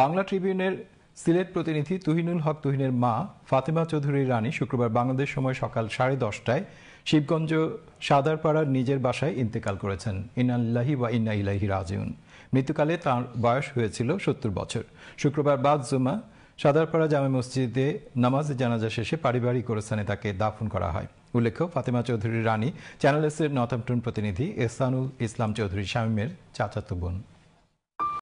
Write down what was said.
বাংলা ট্রিবিউনের সিলেট প্রতিনিধি তুহিনুল হক তুহিনের মা ফাতেমা চৌধুরী রানী শুক্রবার বাংলাদেশ সময় সকাল সাড়ে দশটায় শিবগঞ্জ সাদারপাড়ার নিজের বাসায় ইন্তেকাল করেছেন ইনাল্লাহি বা ইন্না ইলাহি রাজিউন মৃত্যুকালে তাঁর বয়স হয়েছিল সত্তর বছর শুক্রবার বাদ জুমা সাদারপাড়া জামে মসজিদে নামাজ জানাজা শেষে পারিবারিক অনুষ্ঠানে তাকে দাফন করা হয় উল্লেখ্য ফাতেমা চৌধুরী রানী চ্যানেল এসের নথাম্পটন প্রতিনিধি এসানুল ইসলাম চৌধুরী শামীমের চাচাতো বোন